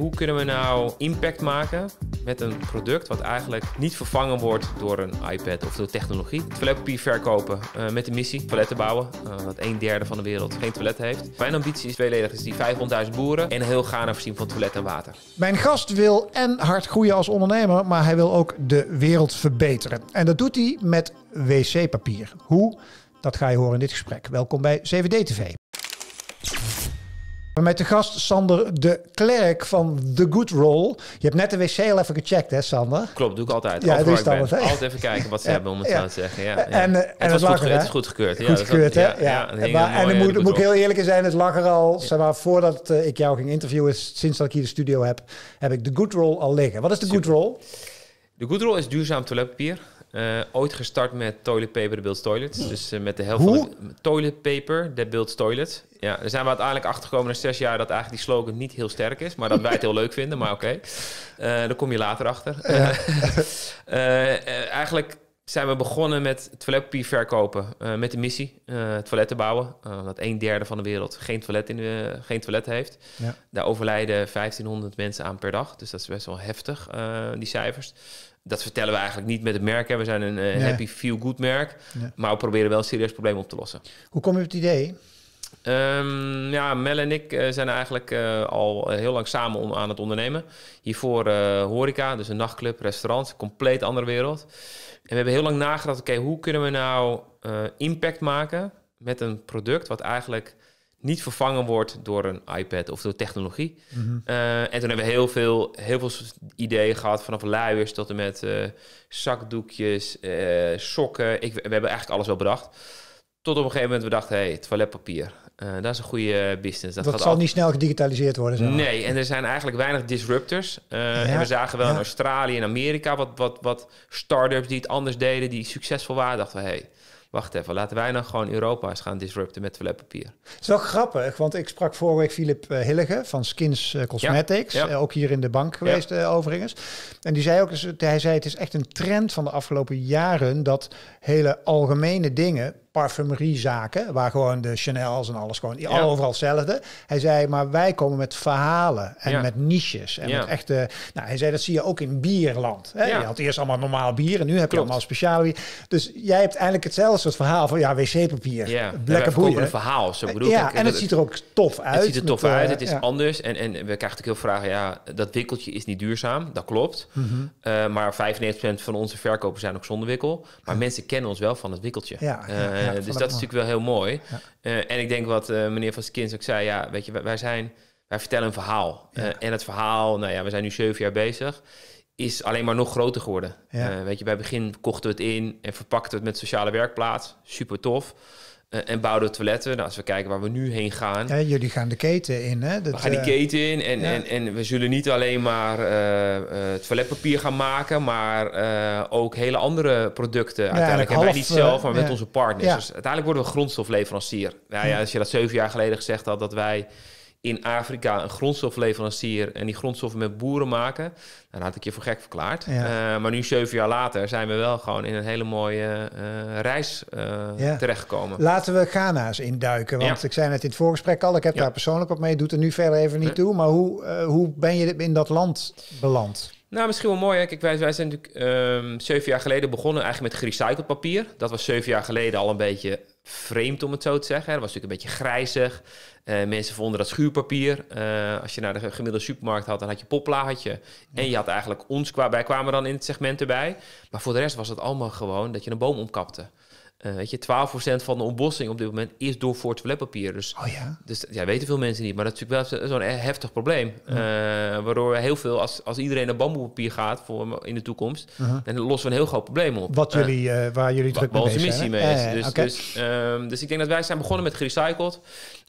Hoe kunnen we nou impact maken met een product wat eigenlijk niet vervangen wordt door een iPad of door technologie? Toiletpapier verkopen eh, met de missie toiletten bouwen, uh, wat een derde van de wereld geen toilet heeft. Mijn ambitie is tweeledig, is die 500.000 boeren en heel Ghana voorzien van toilet en water. Mijn gast wil en hard groeien als ondernemer, maar hij wil ook de wereld verbeteren. En dat doet hij met wc-papier. Hoe? Dat ga je horen in dit gesprek. Welkom bij CVD-TV. Met de gast Sander de Klerk van The Good Roll. Je hebt net de wc al even gecheckt, hè, Sander? Klopt, doe ik altijd. Ja, dat is altijd. Altijd even kijken wat ze hebben, om het ja. te zeggen. Ja, en, eh, het, goed, is goed gekeurd. Goed gekeurd, hè? Ja. Eh, en, en dan moet, moet ik heel eerlijk zijn, het lag er al. Zeg maar, voordat eh, ik jou ging interviewen, sinds dat ik hier de studio heb, heb ik The Good Roll al liggen. Wat is The Good Roll? De Good Roll is duurzaam toiletpapier. Eh, ooit gestart met Toilet Paper That Builds Toilets. Hmm. Dus eh, met de helft Hoe? van build Toilet Paper That Builds Toilets. Ja, daar zijn we uiteindelijk achtergekomen na zes jaar... dat eigenlijk die slogan niet heel sterk is. Maar dat wij het heel leuk vinden, maar oké. Eh, daar kom je later achter. eigenlijk zijn we begonnen met toiletpapier verkopen. met de missie, toiletten bouwen. dat een derde van de wereld geen toilet, in, geen toilet heeft. Ja. Daar overlijden 1500 mensen aan per dag. Dus dat is best wel heftig, die cijfers dat vertellen we eigenlijk niet met het merk. Hè. We zijn een eh, happy feel good merk. Maar we proberen wel serieus problemen op te lossen. Hoe kom je op het idee? Ehm, ja, Mel en ik eh, zijn eigenlijk eh, al heel lang samen aan het ondernemen. Hiervoor horeca, dus een nachtclub, restaurant, compleet andere wereld. En we hebben heel lang nagedacht, oké, hoe kunnen we nou impact maken met een product wat eigenlijk niet vervangen wordt door een iPad of door technologie. Mhm. Eh, en toen hebben we heel veel, heel veel ideeën gehad, vanaf luiers tot en met eh, zakdoekjes, eh, sokken. Ik, we hebben eigenlijk alles wel bedacht. Tot op een gegeven moment we dachten, hey, toiletpapier. dat is een goede business. Dat, dat zal niet snel gedigitaliseerd worden. Zo. Nee, en er zijn eigenlijk weinig disruptors. en we zagen wel in Australië en Amerika wat, wat, wat start-ups die het anders deden, die succesvol waren. Dachten we, hey, wacht even, laten wij nou gewoon Europa eens gaan disrupten met toiletpapier. Het is wel grappig, want ik sprak vorige week Filip eh, Hillige van Skins eh, Cosmetics, eh, ook hier in de bank geweest overigens. En die zei ook, hij zei het is echt een trend van de afgelopen jaren dat hele algemene dingen parfumeriezaken, waar gewoon de Chanel's en alles gewoon ja. overal hetzelfde. Hij zei, maar wij komen met verhalen en met niches en ja. met echte. Nou, hij zei dat zie je ook in bierland. Hè? Je had eerst allemaal normaal bier en nu heb je allemaal speciale bier. Dus jij hebt eigenlijk hetzelfde soort verhaal van ja wc-papier, ja. lekker nou, boeien. Een verhaal, zo bedoel ja, ik. En, en het, ziet er ook tof uit. Het ziet er tof uit. Eh, het is anders en en we krijgen natuurlijk heel vragen. Ja, dat wikkeltje is niet duurzaam. Dat klopt. Mhm. Eh, maar 95% van onze verkopen zijn ook zonder wikkel. Maar mensen kennen ons wel van het wikkeltje. Ja, eh, eh, dus dat is natuurlijk wel heel mooi. Eh, en ik denk wat eh, meneer Van Skins ook zei, ja, weet je, wij, zijn, wij vertellen een verhaal. en het verhaal, nou ja, we zijn nu zeven jaar bezig is alleen maar nog groter geworden. weet je, bij het begin kochten we het in en verpakten we het met sociale werkplaats. Super tof. Eh, en bouwde toiletten. Nou, als we kijken waar we nu heen gaan. Ja, jullie gaan de keten in, hè? Dat, we gaan die eh, keten in en, en, en we zullen niet alleen maar eh, toiletpapier gaan maken, maar ook hele andere producten. uiteindelijk hebben wij niet zelf, maar met onze partners. Dus uiteindelijk worden we grondstofleverancier. Nou ja, als je dat zeven jaar geleden gezegd had, dat wij in Afrika een grondstofleverancier en die grondstoffen met boeren maken. Nou, dan had ik je voor gek verklaard. Eh, maar nu, zeven jaar later, zijn we wel gewoon in een hele mooie eh, reis uh, ja. terechtgekomen. Laten we Ghana's induiken. Want ik zei net in het voorgesprek al, ik heb daar persoonlijk op mee. Doet er nu verder even niet toe. Maar hoe, hoe ben je in dat land beland? Nou, misschien wel mooi. Hè? Kijk, wij, zijn natuurlijk ehm, zeven jaar geleden begonnen eigenlijk met gerecycled papier. Dat was zeven jaar geleden al een beetje vreemd, om het zo te zeggen. Dat was natuurlijk een beetje grijzig. Uh, mensen vonden dat schuurpapier. Eh, als je naar de gemiddelde supermarkt had, dan had je popla. En je had eigenlijk ons, qua, bij. kwamen dan in het segment erbij. Maar voor de rest was het allemaal gewoon dat je een boom omkapte. Eh, weet je, 12% van de ontbossing op dit moment is door voor toiletpapier. Dus, oh ja? dus ja, weten veel mensen niet. Maar dat is natuurlijk wel zo'n e- heftig probleem. Eh, waardoor heel veel, als, als iedereen naar bamboepapier gaat voor, in de toekomst, uh dan lossen we een heel groot probleem op. Wat eh, jullie, waar jullie druk mee zijn. mee Dus, dus, ehm, dus, ik denk dat wij zijn begonnen met gerecycled.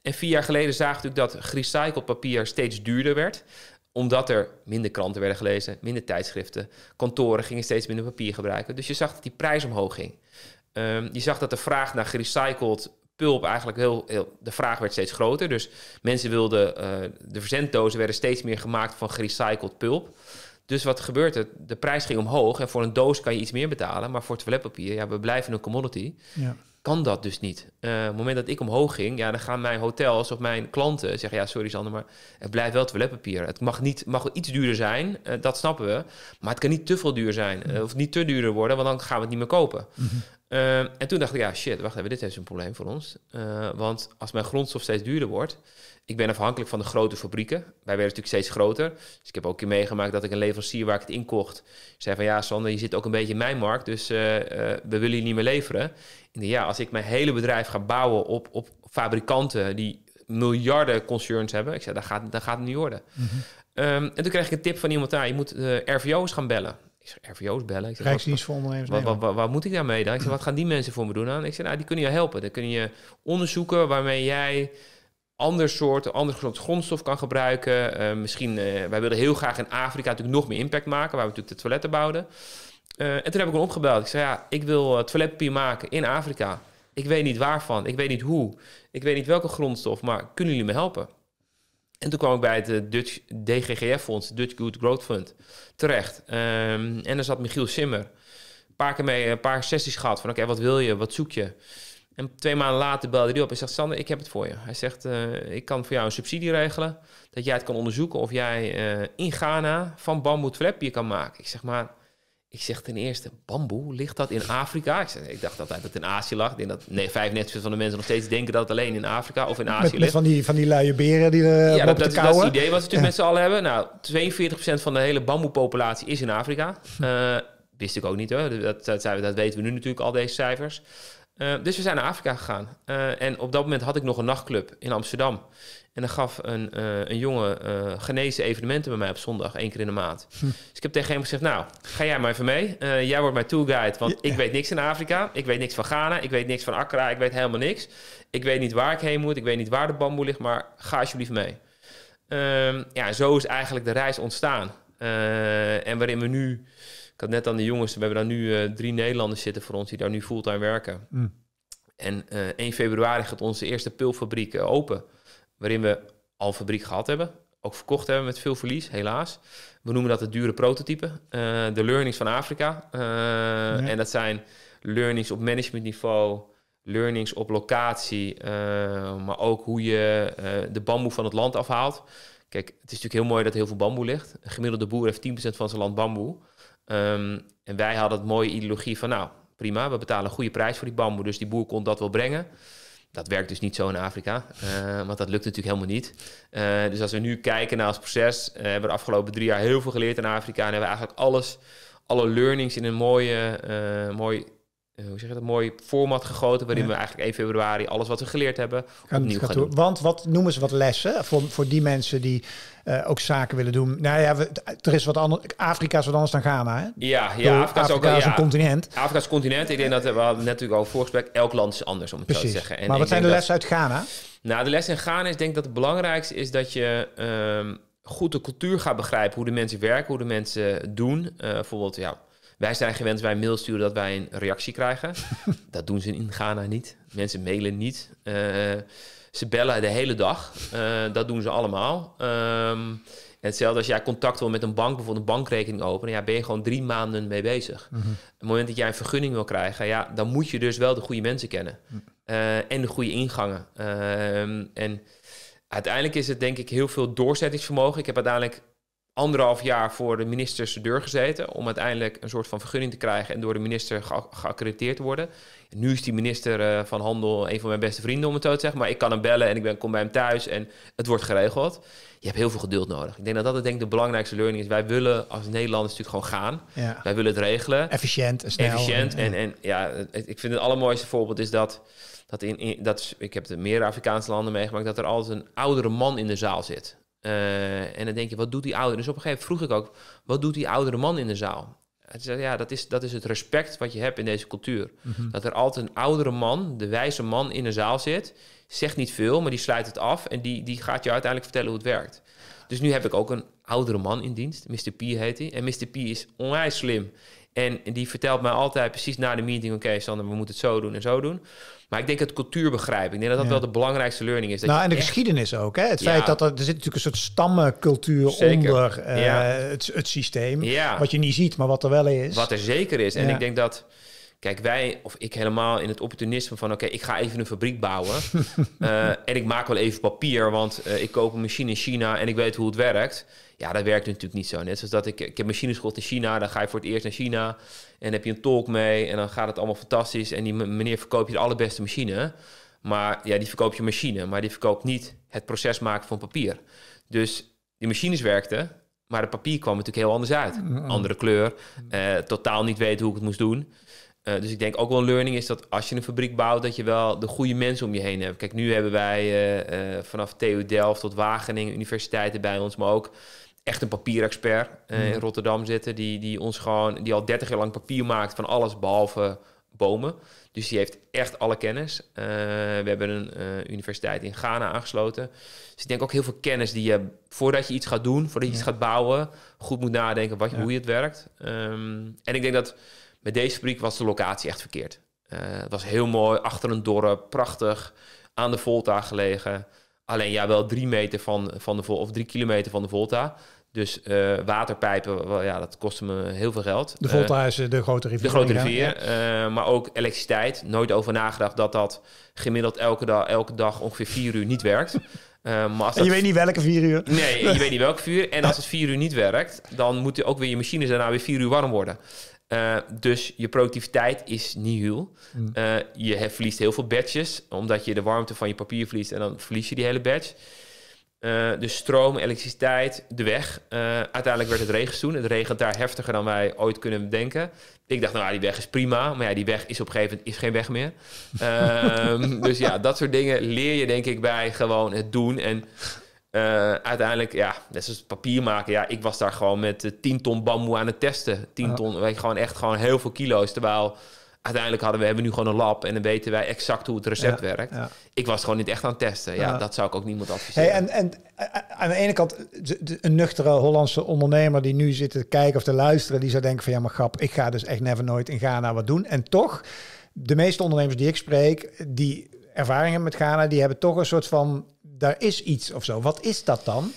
En vier jaar geleden zagen ik dat gerecycled papier steeds duurder werd omdat er minder kranten werden gelezen, minder tijdschriften. Kantoren gingen steeds minder papier gebruiken. Dus je zag dat die prijs omhoog ging. Ehm, je zag dat de vraag naar gerecycled pulp eigenlijk heel, heel, De vraag werd steeds groter. Dus mensen wilden... Eh, de verzenddozen werden steeds meer gemaakt van gerecycled pulp. Dus wat gebeurt er? De prijs ging omhoog. En voor een doos kan je iets meer betalen. Maar voor toiletpapier, ja, we blijven een commodity. Ja. Kan dat dus niet. Eh, op het moment dat ik omhoog ging, ja, dan gaan mijn hotels of mijn klanten zeggen: Ja, sorry Sander, maar het blijft wel toiletpapier. Het mag, niet, mag wel iets duurder zijn, eh, dat snappen we. Maar het kan niet te veel duur zijn of niet te duurder worden, want dan gaan we het niet meer kopen. Mm eh, en toen dacht ik, ja shit, wacht even, dit heeft een probleem voor ons. Eh, want als mijn grondstof steeds duurder wordt, ik ben afhankelijk van de grote fabrieken. Wij werden natuurlijk steeds groter. Dus ik heb ook keer meegemaakt dat ik een leverancier waar ik het inkocht, zei van ja Sander, je zit ook een beetje in mijn markt, dus eh, we willen je niet meer leveren. En ja, als ik mijn hele bedrijf ga bouwen op, op fabrikanten die miljarden concerns hebben, ik zei, dat gaat, gaat het niet worden. Mhm. Ehm, en toen kreeg ik een tip van iemand daar, je moet RVO's gaan bellen ik zeg, RVO's bellen. Ik zeg, Rijksdienst voor ondernemers waar, moet ik daarmee dan? Ik zeg, wat gaan die mensen voor me doen aan? Ik zeg, nou, die kunnen je helpen. Dan kun je onderzoeken waarmee jij ander soort, ander soort grondstof kan gebruiken. Eh, misschien, uh, wij willen heel graag in Afrika natuurlijk nog meer impact maken, waar we natuurlijk de toiletten bouwden. Eh, en toen heb ik hem opgebeld. Ik zei, ja, ik wil toiletpapier maken in Afrika. Ik weet niet waarvan, ik weet niet hoe, ik weet niet welke grondstof, maar kunnen jullie me helpen? En toen kwam ik bij het eh, Dutch DGGF-fonds, Dutch Good Growth Fund, terecht. Ehm, en daar zat Michiel Simmer. Een paar keer mee, een paar sessies gehad van oké, wat wil je, wat zoek je? En twee maanden later belde hij op en zegt: Sander, ik heb het voor je. Hij zegt: eh, Ik kan voor jou een subsidie regelen. Dat jij het kan onderzoeken of jij eh, in Ghana van bamboe kan maken. Ik zeg maar. Ik zeg ten eerste, bamboe, ligt dat in Afrika? Ik, zeg, ik dacht altijd dat het in Azië lag. Ik denk dat nee, 95 van de mensen nog steeds denken dat het alleen in Afrika of in Azië met, ligt. van die, van die luie beren die er eh, ja, dat, Ja, dat, is het idee wat we natuurlijk met z'n allen hebben. Nou, 42% van de hele bamboepopulatie is in Afrika. Hm. Eh, wist ik ook niet hoor. Dat, dat, dat, weten we nu natuurlijk, al deze cijfers. Eh, dus we zijn naar Afrika gegaan. en op dat moment had ik nog een nachtclub in Amsterdam. En dan gaf een, uh, een jongen eh, genezen evenementen bij mij op zondag, één keer in de maand. Hm. Dus ik heb tegen hem gezegd, nou, ga jij maar even mee. Eh, jij wordt mijn tourguide, want ik weet niks in Afrika. Ik weet niks van Ghana, ik weet niks van Accra, ik weet helemaal niks. Ik weet niet waar ik heen moet, ik weet niet waar de bamboe ligt, maar ga alsjeblieft mee. Ehm, ja, zo is eigenlijk de reis ontstaan. en waarin we nu, ik had net aan de jongens, we hebben daar nu drie Nederlanders zitten voor ons die daar nu fulltime werken. Hm. En 1 februari gaat onze eerste pulfabriek open waarin we al fabriek gehad hebben. Ook verkocht hebben met veel verlies, helaas. We noemen dat het dure prototype. Eh, de learnings van Afrika. Eh, en dat zijn learnings op managementniveau, learnings op locatie, eh, maar ook hoe je de bamboe van het land afhaalt. Kijk, het is natuurlijk heel mooi dat heel veel bamboe ligt. Een gemiddelde boer heeft 10% van zijn land bamboe. Ehm, en wij hadden het mooie ideologie van, nou prima, we betalen een goede prijs voor die bamboe, dus die boer kon dat wel brengen dat werkt dus niet zo in Afrika, eh, want dat lukt natuurlijk helemaal niet. Eh, dus als we nu kijken naar ons proces, eh, hebben we de afgelopen drie jaar heel veel geleerd in Afrika en hebben we eigenlijk alles, alle learnings in een mooie, mooi eh, hoe zeg je dat, mooi format gegoten... waarin we eigenlijk 1 februari alles wat we geleerd hebben opnieuw gaan, doen. Want wat noemen ze wat lessen voor, voor die mensen die eh, ook zaken willen doen? Nou ja, we, er is wat anders. Afrika is wat anders dan Ghana, hè? Ja, ja Afrika's Afrika, is ook een continent. Afrika is continent. Ik denk dat, we net natuurlijk al voorgesprek, elk land is anders, om het zo te zeggen. En maar wat zijn de lessen uit Ghana? Nou, de les in Ghana is denk ik dat het belangrijkste is dat je... Ehm, goed de cultuur gaat begrijpen, hoe de mensen werken, hoe de mensen doen. Eh, bijvoorbeeld, ja, wij zijn gewend bij mail sturen dat wij een reactie krijgen. dat doen ze in Ghana niet. Mensen mailen niet. Eh, ze bellen de hele dag. Eh, dat doen ze allemaal. Um, hetzelfde als jij contact wil met een bank, bijvoorbeeld een bankrekening openen, ja, ben je gewoon drie maanden mee bezig. Mhm. Op het moment dat jij een vergunning wil krijgen, ja, dan moet je dus wel de goede mensen kennen mhm. eh, en de goede ingangen. Ehm, en uiteindelijk is het denk ik heel veel doorzettingsvermogen. Ik heb uiteindelijk anderhalf jaar voor de ministers deur gezeten. om uiteindelijk een soort van vergunning te krijgen. en door de minister geaccrediteerd te worden. Nu is die minister eh, van Handel een van mijn beste vrienden, om het zo te zeggen. Maar ik kan hem bellen en ik ben, kom bij hem thuis en het wordt geregeld. Je hebt heel veel geduld nodig. Ik denk dat dat de belangrijkste learning is. Wij willen als Nederlanders natuurlijk gewoon gaan. Wij willen het regelen. Efficiënt en snel. Efficiënt. En, en, ja, ik vind het allermooiste voorbeeld is dat... dat, in, dat ik heb de Afrikaanse landen meegemaakt... dat er altijd een oudere man in de zaal zit. Eh, en dan denk je, wat doet die ouder? Dus op een gegeven moment vroeg ik ook, wat doet die oudere man in de zaal? Hij zei, ja, dat is, dat is het respect wat je hebt in deze cultuur. Mhm. Dat er altijd een oudere man, de wijze man in de zaal zit, zegt niet veel, maar die sluit het af en die, die gaat je uiteindelijk vertellen hoe het werkt. Dus nu heb ik ook een oudere man in dienst, Mr. P heet hij. En Mr. P is onwijs slim. En die vertelt mij altijd precies na de meeting, oké Sander, we moeten het zo doen en zo doen. Maar ik denk het cultuur begrijpen. Ik denk dat dat wel de belangrijkste learning is. nou, en de geschiedenis ook. Hè? Het feit dat er, er zit natuurlijk een soort stammencultuur onder eh, het, het systeem. Wat je niet ziet, maar wat er wel is. Wat er zeker is. En ik denk dat Kijk, wij, of ik helemaal in het opportunisme van... oké, ik ga even een fabriek bouwen. Eh, en ik maak wel even papier, want eh, ik koop een machine in China... en ik weet hoe het werkt. Ja, dat werkt natuurlijk niet zo. Net zoals dat ik, ik heb machines gekocht in China... dan ga je voor het eerst naar China en heb je een tolk mee... en dan gaat het allemaal fantastisch... en die meneer verkoopt je de allerbeste machine... Maar ja, die verkoopt je machine, maar die verkoopt niet het proces maken van papier. Dus die machines werkten, maar het papier kwam natuurlijk heel anders uit. Mm-hmm. Andere kleur, eh, totaal niet weten hoe ik het moest doen. Eh, dus ik denk ook wel een learning is dat als je een fabriek bouwt, dat je wel de goede mensen om je heen hebt. Kijk, nu hebben wij eh, eh, vanaf TU Delft tot Wageningen universiteiten bij ons, maar ook echt een papierexpert in mhm. Rotterdam zitten, die, die ons gewoon, die al 30 jaar lang papier maakt van alles behalve bomen. Dus die heeft echt alle kennis. we hebben een universiteit in Ghana aangesloten. Dus ik denk ook heel veel kennis die je, voordat je iets gaat doen, voordat je iets gaat bouwen, goed moet nadenken wat, hoe je het werkt. Ehm, en ik denk dat met deze fabriek was de locatie echt verkeerd. Eh, het was heel mooi, achter een dorp, prachtig, aan de Volta gelegen. Alleen ja, wel drie meter van, van de of drie kilometer van de Volta. Dus eh, waterpijpen, wel, ja, dat kostte me heel veel geld. De eh, Volta is de grote rivier. De grote rivier, maar ook elektriciteit. Nooit over nagedacht dat dat gemiddeld elke, dag elke dag ongeveer vier uur niet werkt. maar als en je weet niet welke vier uur. Nee, je weet niet welke vier uur. En als het vier uur niet werkt, dan moet je ook weer je machines daarna weer vier uur warm worden. Eh, dus je productiviteit is nihil. Hmm. Eh, je verliest heel veel badges, omdat je de warmte van je papier verliest en dan verlies je die hele badge. Uh, dus stroom, elektriciteit, de weg. uiteindelijk werd het regenstoen. Het regent daar heftiger dan wij ooit kunnen bedenken. Ik dacht, nou, die weg is prima. Maar ja, die weg is op een gegeven moment is geen weg meer. Ehm, dus ja, dat soort dingen leer je denk ik bij gewoon het doen. En uh, uiteindelijk, ja, net zoals papier maken. Ja, ik was daar gewoon met uh, eh, 10 ton bamboe aan het testen. 10 weet je, gewoon echt gewoon heel veel kilo's. Terwijl uiteindelijk hadden we, hebben nu gewoon een lab en dan weten wij exact hoe het recept werkt. Ik was gewoon niet echt aan het testen. Ja, dat zou ik ook niemand adviseren. Hey, en, en eh, aan de ene kant, een nuchtere Hollandse ondernemer die nu zit te kijken of te luisteren, die zou denken van ja, maar grap, ik ga dus echt never nooit in Ghana wat doen. En toch, de meeste ondernemers die ik spreek, die ervaringen met Ghana, die hebben toch een soort van daar is iets of zo. Wat is dat dan?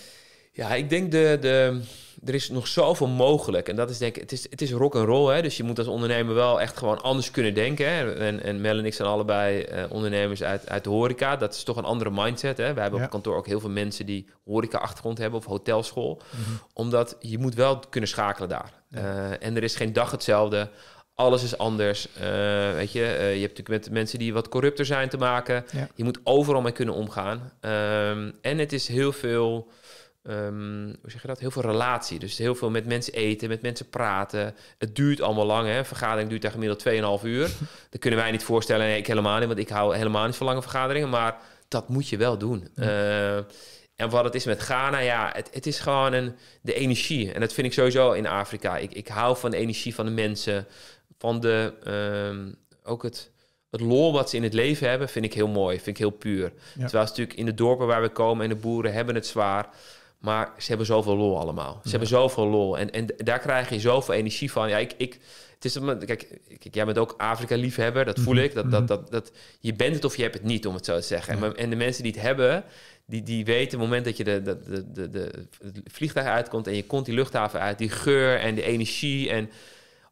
Ja, ik denk de, de, er is nog zoveel mogelijk. En dat is denk ik, het is, het is rock and roll. Hè? Dus je moet als ondernemer wel echt gewoon anders kunnen denken. Hè? En, en Mel en ik zijn allebei eh, ondernemers uit, uit de horeca. Dat is toch een andere mindset. We hebben op kantoor ook heel veel mensen die horeca-achtergrond hebben of hotelschool. Mhm. Omdat je moet wel kunnen schakelen daar. Eh, en er is geen dag hetzelfde alles is anders. Eh, weet je, eh, je hebt natuurlijk met mensen die wat corrupter zijn te maken. Je moet overal mee kunnen omgaan. Ehm, en het is heel veel, ehm, hoe zeg je dat? Heel veel relatie. Dus heel veel met mensen eten, met mensen praten. Het duurt allemaal lang. Hè? Een vergadering duurt daar gemiddeld 2,5 uur. dat kunnen wij niet voorstellen. Nee, ik helemaal niet, want ik hou helemaal niet van lange vergaderingen. Maar dat moet je wel doen. Eh, en wat het is met Ghana, ja, het, het is gewoon een, de energie. En dat vind ik sowieso in Afrika. Ik, ik hou van de energie van de mensen van de, ehm, ook het, het lol wat ze in het leven hebben, vind ik heel mooi, vind ik heel puur. Terwijl ze natuurlijk in de dorpen waar we komen en de boeren hebben het zwaar. Maar ze hebben zoveel lol allemaal. Ze hebben zoveel lol. En, en daar krijg je zoveel energie van. Ja, ik, ik, het is, kijk, kijk, jij bent ook Afrika-liefhebber, dat voel mhm. ik. Dat, dat, mhm. dat, dat, je bent het of je hebt het niet, om het zo te zeggen. En, de mensen die het hebben, die, die weten op het moment dat je de, de, de, de, de vliegtuig uitkomt en je komt die luchthaven uit, die geur en de energie en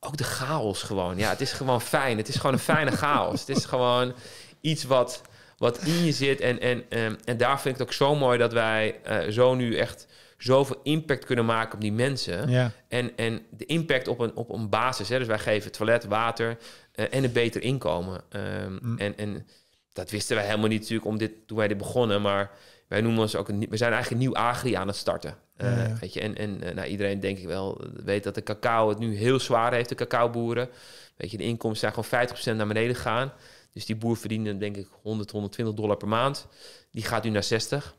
ook de chaos gewoon. Ja, het is gewoon fijn. Het is gewoon een fijne chaos. het is gewoon iets wat, wat in je zit. En, en, en, ehm, en daar vind ik het ook zo mooi dat wij eh, zo nu echt zoveel impact kunnen maken op die mensen. Ja. En, en de impact op een, op een basis. Hè? Dus wij geven toilet, water eh, en een beter inkomen. Ehm, mm. en, en dat wisten wij helemaal niet natuurlijk om dit, toen wij dit begonnen. Maar wij noemen ons ook een, we zijn eigenlijk een nieuw agri aan het starten. Eh, weet je, en en eh, nou, iedereen denk ik wel weet dat de cacao het nu heel zwaar heeft, de cacaoboeren. Weet je, de inkomsten zijn gewoon 50% naar beneden gegaan. Dus die boer verdiende denk ik 100, 120 dollar per maand. Die gaat nu naar 60.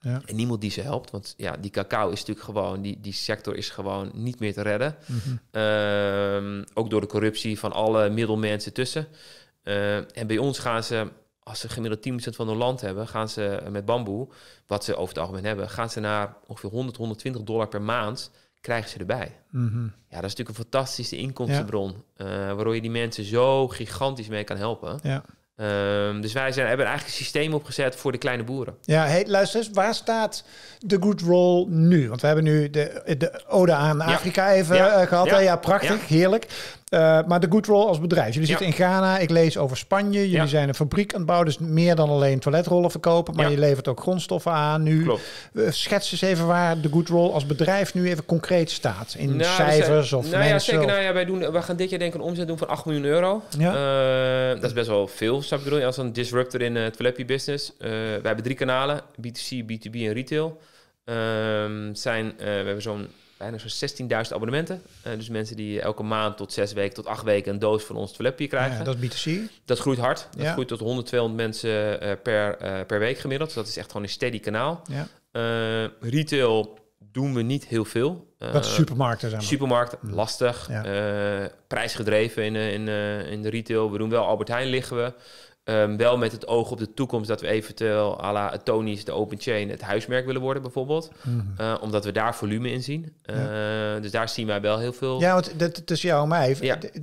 Ja. En niemand die ze helpt, want ja, die cacao is natuurlijk gewoon, die, die sector is gewoon niet meer te redden. Mhm. Ehm, ook door de corruptie van alle middelmensen tussen. Eh, en bij ons gaan ze als ze gemiddeld 10% van hun land hebben, gaan ze met bamboe, wat ze over het algemeen hebben, gaan ze naar ongeveer 100, 120 dollar per maand krijgen ze erbij. Mhm. Ja, dat is natuurlijk een fantastische inkomstenbron, ja. Eh, waardoor je die mensen zo gigantisch mee kan helpen. Ja. Ehm, dus wij zijn, hebben eigenlijk een systeem opgezet voor de kleine boeren. Ja, hey, luister waar staat de Good nu? Want we hebben nu de, de ode aan Afrika even eh, gehad. Ja, ja prachtig, heerlijk. Eh, maar de Good Roll als bedrijf. Jullie zitten in Ghana. Ik lees over Spanje. Jullie zijn een fabriek aan het bouwen. Dus meer dan alleen toiletrollen verkopen. Maar je levert ook grondstoffen aan nu. Klopt. Eh, schets eens even waar de Good Roll als bedrijf nu even concreet staat. In nou, cijfers of nou mensen. Ja, zeker. Nou ja, wij, doen, gaan dit jaar denk ik een omzet doen van 8 miljoen euro. Ja. Eh, dat is best wel veel, zou ik bedoelen, Als een disruptor in het toiletpie business. Uh, wij hebben drie kanalen. B2C, B2B en retail. Ehm, zijn, we hebben zo'n bijna zo'n 16.000 abonnementen. Eh, dus mensen die elke maand tot zes weken, tot acht weken een doos van ons toiletpapier krijgen. Ja, dat is B2C. Dat groeit hard. Dat ja. groeit tot 100, 200 mensen eh, per, eh, per week gemiddeld. dat is echt gewoon een steady kanaal. Ja. retail doen we niet heel veel. dat is supermarkten zijn. Supermarkten, mm. lastig. prijsgedreven in, in, in de retail. We doen wel Albert Heijn liggen we. Ehm, wel met het oog op de toekomst dat we eventueel à la Tony's, de Open Chain, het huismerk willen worden bijvoorbeeld. Mhm. Eh, omdat we daar volume in zien. Eh, dus daar zien wij wel heel veel. Ja, want dat tussen jou en mij,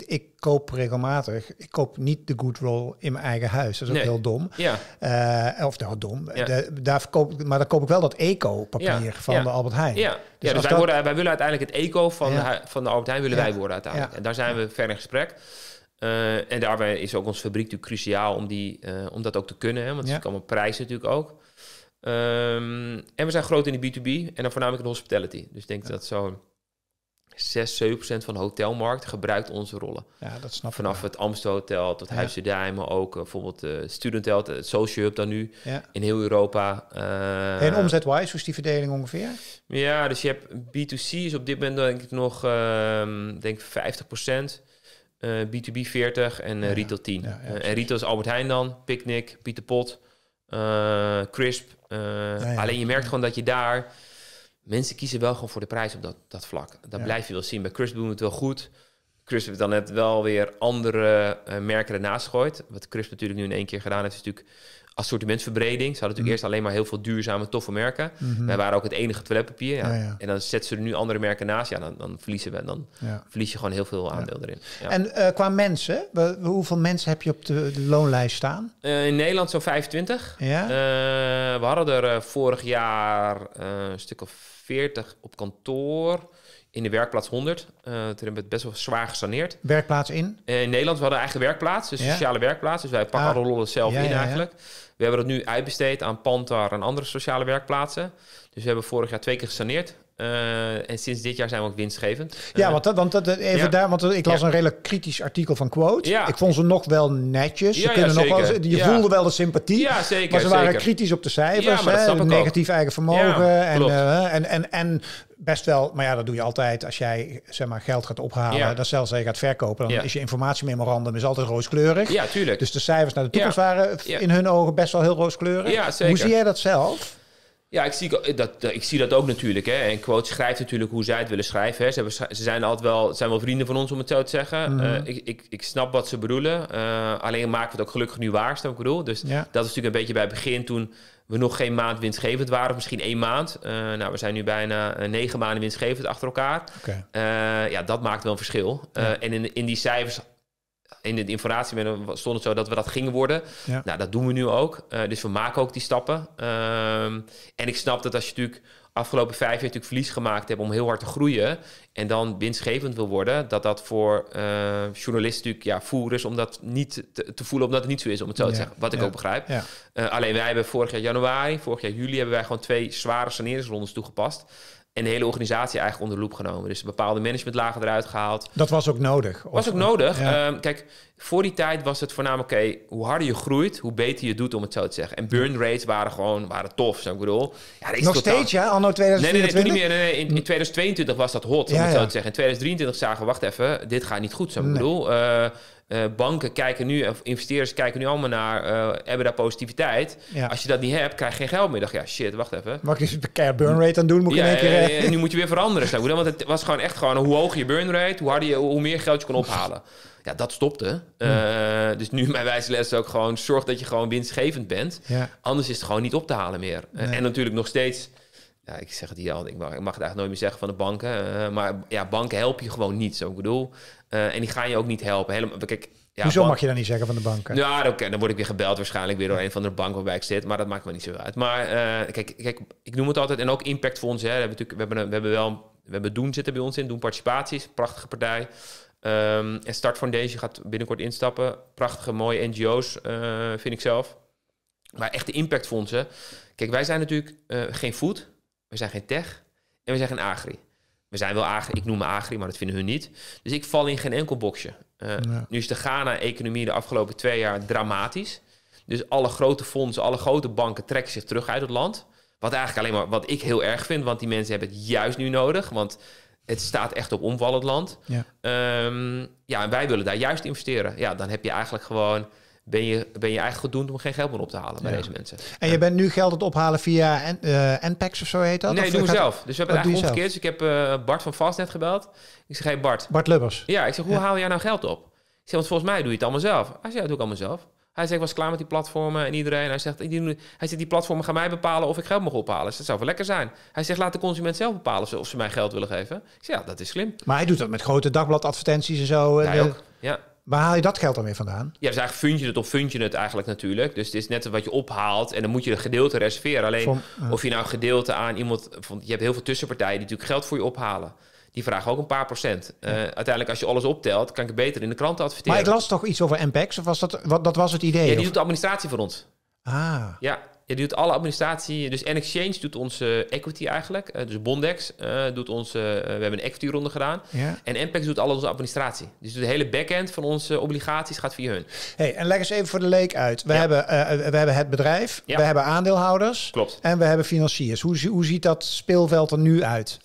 ik koop regelmatig, ik koop niet de Good Roll in mijn eigen huis. Dat is ook heel dom. Ja. Eh, of nou, dom. daar koop ik, maar dan koop ik wel dat eco-papier van de Albert Heijn. Ja, dus, dus wij, worden, willen uiteindelijk het eco van, de, van de Albert Heijn willen wij worden uiteindelijk. En daar zijn we ver in gesprek. Eh, en daarbij is ook onze fabriek natuurlijk cruciaal om, die, eh, om dat ook te kunnen. Hè, want het ja. allemaal prijzen natuurlijk ook. Ehm, en we zijn groot in de B2B en dan voornamelijk in de hospitality. Dus ik denk dat zo'n 6, 7 procent van de hotelmarkt gebruikt onze rollen. Ja, dat snap Vanaf het het Hotel tot ja. ook uh, bijvoorbeeld Student hotel, het Social Hub dan nu in heel Europa. Uh, en omzetwise, hoe is die verdeling ongeveer? Ja, dus je hebt B2C is op dit moment denk ik nog ehm, denk 50 procent. B2B eh, 40 en eh, Retail 10. en eh, Retail is Albert Heijn dan, Picnic, Pieter Pot, Crisp. alleen je merkt gewoon dat je daar... Mensen kiezen wel gewoon voor de prijs op dat, dat vlak. Dat blijf je wel zien. Bij Crisp doen we het wel goed. Crisp heeft dan net wel weer andere merken ernaast gegooid. Wat Crisp natuurlijk nu in één keer gedaan heeft, is natuurlijk assortimentverbreding. Ze hadden natuurlijk mhm. eerst alleen maar heel veel duurzame, toffe merken. Mhm. Wij waren ook het enige toiletpapier. Ja. En dan zetten ze er nu andere merken naast. Ja, dan, dan verliezen we. Dan verlies je gewoon heel veel aandeel erin. En eh, qua mensen, hoeveel mensen heb je op de, loonlijst staan? Eh, in Nederland zo'n 25. Ja? Eh, we hadden er vorig jaar een stuk of 40 op kantoor in de werkplaats 100. Uh, eh, toen hebben we het best wel zwaar gesaneerd. Werkplaats in? Eh, in Nederland, we hadden eigen werkplaats, dus sociale werkplaats. Dus wij pakken ah. alle rollen zelf in eigenlijk. We hebben dat nu uitbesteed aan Pantar en andere sociale werkplaatsen. Dus we hebben vorig jaar twee keer gesaneerd. Eh, en sinds dit jaar zijn we ook winstgevend. Ja, eh, want, dat, want dat, even daar, want ik las een redelijk kritisch artikel van Quote. Ik vond ze nog wel netjes. Ze kunnen nog je voelde wel de sympathie. Maar ze waren kritisch op de cijfers. hè, negatief eigen vermogen. en, eh, en, en, en best wel, maar ja, dat doe je altijd als jij zeg maar, geld gaat ophalen. Dat zelfs je gaat verkopen, dan is je informatiememorandum is altijd rooskleurig. Ja, tuurlijk. Dus de cijfers naar de toekomst waren in hun ogen best wel heel rooskleurig. Hoe zie jij dat zelf? Ja, ik zie dat, ik zie dat ook natuurlijk. Hè. En Quote schrijft natuurlijk hoe zij het willen schrijven. Hè. Ze, zijn altijd wel, zijn wel vrienden van ons, om het zo te zeggen. Mhm. Eh, ik, ik, ik snap wat ze bedoelen. Eh, alleen maken we het ook gelukkig nu waar, stel ik bedoel. Dus dat is natuurlijk een beetje bij het begin toen we nog geen maand winstgevend waren. Of misschien één maand. Eh, nou, we zijn nu bijna negen maanden winstgevend achter elkaar. ja, dat maakt wel een verschil. En in, in die cijfers in de informatie stond het zo dat we dat gingen worden. Nou, dat doen we nu ook. Eh, dus we maken ook die stappen. Ehm, en ik snap dat als je natuurlijk afgelopen vijf jaar natuurlijk verlies gemaakt hebt om heel hard te groeien en dan winstgevend wil worden, dat dat voor uh, journalisten natuurlijk ja, voer is om dat niet te, voelen, omdat het niet zo is, om het zo te zeggen, wat ik ook begrijp. Eh, alleen wij hebben vorig jaar januari, vorig jaar juli, hebben wij gewoon twee zware saneringsrondes toegepast en de hele organisatie eigenlijk onder de loep genomen. Dus bepaalde managementlagen eruit gehaald. Dat was ook nodig. Was ook nodig. Ehm, kijk, voor die tijd was het voornamelijk, oké, hoe harder je groeit, hoe beter je doet, om het zo te zeggen. En burn rates waren gewoon waren tof, zo ik bedoel. Ja, Nog steeds, ja, anno 2022? Nee, nee, niet meer, in, 2022 was dat hot, om ja, het zo te zeggen. In 2023 zagen we, wacht even, dit gaat niet goed, zo ik bedoel. Eh, eh, banken kijken nu, of investeerders kijken nu allemaal naar, eh, hebben daar positiviteit. Als je dat niet hebt, krijg je geen geld meer. dacht, ja shit, wacht even. Mag ik een burn rate aan doen? Moet ik in één keer... Eh, nu moet je weer veranderen. Want het was gewoon echt gewoon, hoe hoger je burn rate, hoe, harder je, hoe meer geld je kon ophalen. Ja, dat stopte. Dus nu mijn wijze les ook gewoon, zorg dat je gewoon winstgevend bent. Anders is het gewoon niet op te halen meer. En natuurlijk nog steeds ja, ik zeg het hier al, ik mag, het eigenlijk nooit meer zeggen van de banken. Eh, maar ja, banken helpen je gewoon niet, zo ik bedoel. Eh, en die gaan je ook niet helpen. Helemaal, kijk, ja, Hoezo mag je dan niet zeggen van de banken? Ja, nou, dan, dan word ik weer gebeld waarschijnlijk weer door een van de banken waarbij ik zit. Maar dat maakt me niet zo uit. Maar eh, kijk, kijk, ik noem het altijd. En ook impactfondsen. Hè. We, hebben natuurlijk, we, hebben, we hebben wel... We hebben Doen zitten bij ons in. Doen Participaties, prachtige partij. Ehm, en Start Foundation gaat binnenkort instappen. Prachtige, mooie NGO's, vind ik zelf. Maar echte de impactfondsen. Kijk, wij zijn natuurlijk geen food... We zijn geen tech en we zijn geen agri. We zijn wel agri, ik noem me agri, maar dat vinden hun niet. Dus ik val in geen enkel boxje. Eh, nu is de Ghana-economie de afgelopen twee jaar dramatisch. Dus alle grote fondsen, alle grote banken trekken zich terug uit het land. Wat eigenlijk alleen maar wat ik heel erg vind, want die mensen hebben het juist nu nodig. Want het staat echt op omvallend land. Ja, ehm, ja en wij willen daar juist investeren. Ja, dan heb je eigenlijk gewoon ben je, ben je eigenlijk gedoemd om geen geld meer op te halen bij deze mensen. En je bent nu geld aan het ophalen via en, eh, NPAX of zo heet dat? Nee, ik doe ik zelf. Dus we hebben oh, het eigenlijk omgekeerd. Dus ik heb eh, Bart van Fastnet gebeld. Ik zeg, hey Bart. Bart Lubbers. Ja, ik zeg, hoe haal jij nou geld op? Ik zeg, want volgens mij doe je het allemaal zelf. Hij zei, dat doe ik allemaal zelf. Hij zegt, ik was klaar met die platformen en iedereen. Hij zegt, die, hij zegt, die platformen gaan mij bepalen of ik geld mag ophalen. Dus dat zou wel lekker zijn. Hij zegt, laat de consument zelf bepalen of ze, mij geld willen geven. Ik zeg, ja, dat is slim. Maar hij doet dat met grote dagbladadvertenties en zo. Eh, ook, ja. Waar haal je dat geld dan weer vandaan? Ja, dus eigenlijk fund je het of fund je het eigenlijk natuurlijk. Dus het is net wat je ophaalt en dan moet je een gedeelte reserveren. Alleen eh. of je nou gedeelte aan iemand... je hebt heel veel tussenpartijen die natuurlijk geld voor je ophalen. Die vragen ook een paar procent. Eh, uiteindelijk als je alles optelt, kan ik het beter in de krant adverteren. Maar ik las toch iets over MPEX? Of was dat, wat, dat was het idee? Ja, die doet de administratie voor ons. Ah. Ja, je doet alle administratie. Dus N Exchange doet onze equity eigenlijk. Eh, dus Bondex eh, doet onze. Eh, we hebben een equity ronde gedaan. En MPEX doet al onze administratie. Dus de hele backend van onze obligaties gaat via hun. Hey, en leg eens even voor de leek uit. We, ja. hebben, we hebben het bedrijf, we hebben aandeelhouders. Klopt. En we hebben financiers. Hoe, hoe ziet dat speelveld er nu uit?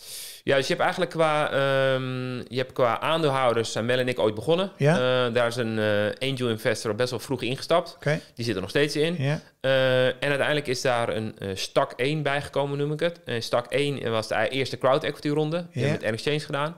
Ja, dus je hebt eigenlijk qua, ehm, je hebt qua aandeelhouders zijn Mel en ik ooit begonnen. Eh, daar is een uh, angel investor best wel vroeg ingestapt. Die zit er nog steeds in. Eh, en uiteindelijk is daar een stak 1 bijgekomen, noem ik het. En stak 1 was de eerste crowd equity ronde. Ja. hebben we met exchange gedaan.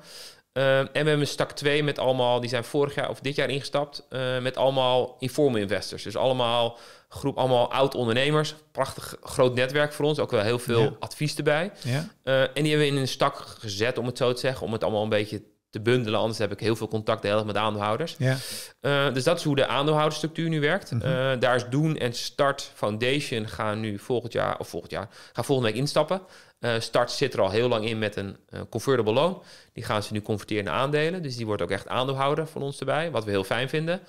Ehm, en we hebben een stak 2 met allemaal, die zijn vorig jaar of dit jaar ingestapt, eh, met allemaal informal investors. Dus allemaal groep, allemaal oud-ondernemers. Prachtig groot netwerk voor ons, ook wel heel veel advies erbij. Eh, en die hebben we in een stak gezet, om het zo te zeggen, om het allemaal een beetje te bundelen. Anders heb ik heel veel contact de met aandeelhouders. Ja. Eh, dus dat is hoe de aandeelhoudersstructuur nu werkt. Mhm. Eh, daar is Doen en Start Foundation gaan nu volgend jaar, of volgend jaar, gaan volgende week instappen. Eh, Start zit er al heel lang in met een convertible loan. Die gaan ze nu converteren naar aandelen. Dus die wordt ook echt aandeelhouder van ons erbij, wat we heel fijn vinden.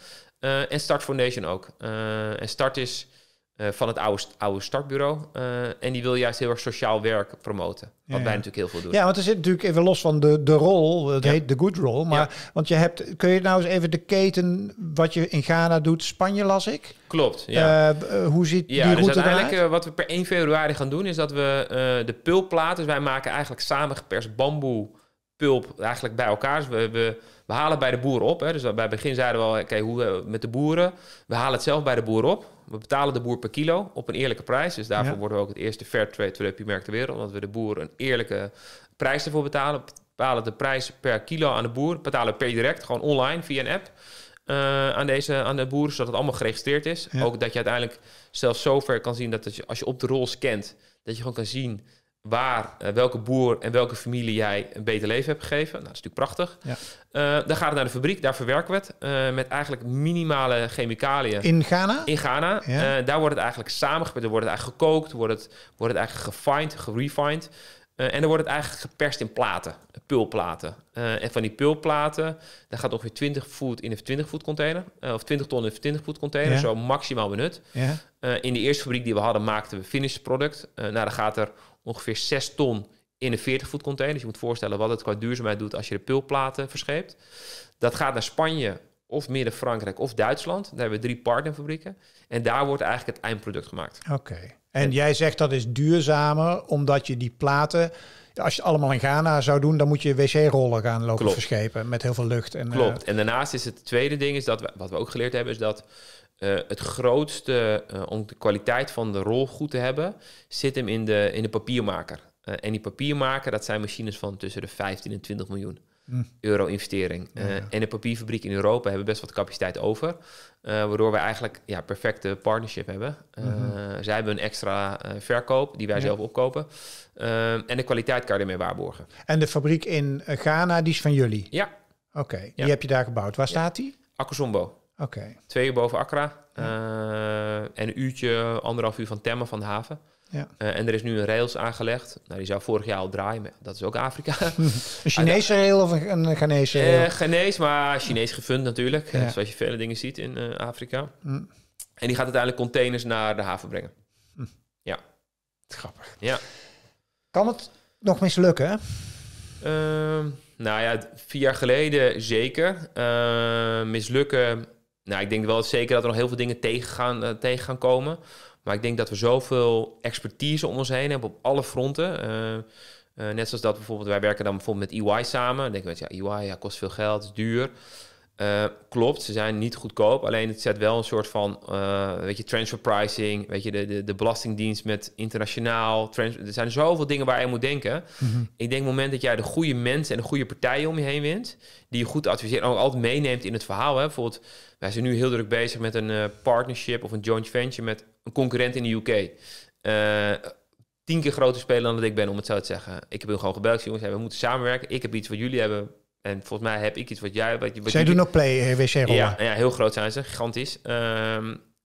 en Start Foundation ook. en Start is eh, van het oude, oude startbureau. Eh, en die wil juist heel erg sociaal werk promoten. Wat wij natuurlijk heel veel doen. Ja, want er zit natuurlijk even los van de, de rol, het heet de good role. Maar want je hebt, kun je nou eens even de keten wat je in Ghana doet, Spanje las ik. Klopt. Ja. Eh, hoe ziet die dus route dus uit? wat we per 1 februari gaan doen, is dat we de pulplaten, dus wij maken eigenlijk samengeperst bamboe pulp eigenlijk bij elkaar. Dus we, we, we, halen bij de boer op. Hè. Dus bij het begin zeiden we al, oké, hoe met de boeren? We halen het zelf bij de boer op. We betalen de boer per kilo op een eerlijke prijs. Dus daarvoor worden we ook het eerste Fairtrade Tulipiemerk ter wereld. Omdat we de boer een eerlijke prijs ervoor betalen. Betalen de prijs per kilo aan de boer. Betalen per direct, gewoon online via een app. Eh, aan, deze, aan de boer, zodat het allemaal geregistreerd is. Ook dat je uiteindelijk zelfs zover kan zien dat als je, als je op de rol scant, dat je gewoon kan zien waar, eh, welke boer en welke familie jij een beter leven hebt gegeven. Nou, dat is natuurlijk prachtig. Ja. Eh, dan gaat het naar de fabriek, daar verwerken we het eh, met eigenlijk minimale chemicaliën. In Ghana? In Ghana. daar wordt het eigenlijk samengeperst, wordt het eigenlijk gekookt, wordt het, wordt het eigenlijk gefined, gerefined. en dan wordt het eigenlijk geperst in platen, pulplaten. en van die pulplaten, daar gaat ongeveer 20 voet in een 20 voet container. of 20 ton in een 20 voet container, zo maximaal benut. in de eerste fabriek die we hadden, maakten we finished product. nou, dan gaat er ongeveer 6 ton in een 40-voet container. Dus je moet voorstellen wat het qua duurzaamheid doet als je de pulplaten verscheept. Dat gaat naar Spanje of Midden-Frankrijk of Duitsland. Daar hebben we drie partnerfabrieken. En daar wordt eigenlijk het eindproduct gemaakt. Oké. en jij zegt dat is duurzamer omdat je die platen als je het allemaal in Ghana zou doen, dan moet je wc-rollen gaan lopen verschepen met heel veel lucht. En, Klopt. Eh, en daarnaast is het tweede ding, is dat we, wat we ook geleerd hebben, is dat eh, het grootste eh, om de kwaliteit van de rol goed te hebben, zit hem in de, in de papiermaker. en die papiermaker, dat zijn machines van tussen de 15 en 20 miljoen. Hm. euro investering. En eh, de papierfabriek in Europa hebben best wat capaciteit over. Eh, waardoor we eigenlijk ja, perfecte partnership hebben. Eh, mhm. Zij hebben een extra verkoop die wij zelf opkopen. en de kwaliteit kan je ermee waarborgen. En de fabriek in Ghana, die is van jullie? Ja. Oké, die heb je daar gebouwd. Waar staat die? Akosombo. Oké. Twee uur boven Accra. en een uurtje, anderhalf uur van Temmen van de haven. Ja. Eh, en er is nu een rails aangelegd. Nou, die zou vorig jaar al draaien, maar dat is ook Afrika. een Chinese rail of een Ghanese rail? Uh, Ghanese, maar Chinees gevund natuurlijk. Zoals je vele dingen ziet in eh, Afrika. Mm. En die gaat uiteindelijk containers naar de haven brengen. Mm. Ja. Grappig. Ja. Kan het nog mislukken? Ehm, nou ja, vier jaar geleden zeker. Ehm, mislukken... Nou, ik denk wel zeker dat er nog heel veel dingen tegen gaan, tegen gaan komen. Maar ik denk dat we zoveel expertise om ons heen hebben op alle fronten. Eh, eh, net zoals dat bijvoorbeeld, wij werken dan bijvoorbeeld met EY samen. Dan denk met ja, EY ja, kost veel geld, is duur. Eh, klopt, ze zijn niet goedkoop. Alleen het zet wel een soort van eh, weet je, transfer pricing. Weet je, de, de, de Belastingdienst met internationaal. er zijn zoveel dingen waar je moet denken. Mhm. Ik denk het moment dat jij de goede mensen en de goede partijen om je heen wint. Die je goed adviseert en ook altijd meeneemt in het verhaal. Hè. Bijvoorbeeld, wij zijn nu heel druk bezig met een uh, partnership of een joint venture met een concurrent in de UK tien keer groter speler dan dat ik ben, om het zo te zeggen. Ik heb heel gewoon gebeld, jongens, we moeten samenwerken. Ik heb iets wat jullie hebben, en volgens mij heb ik iets wat jij... Wat, wat Zij doen nog play eh, wc rollen. Ja, ja, heel groot zijn ze, gigantisch. Ehm,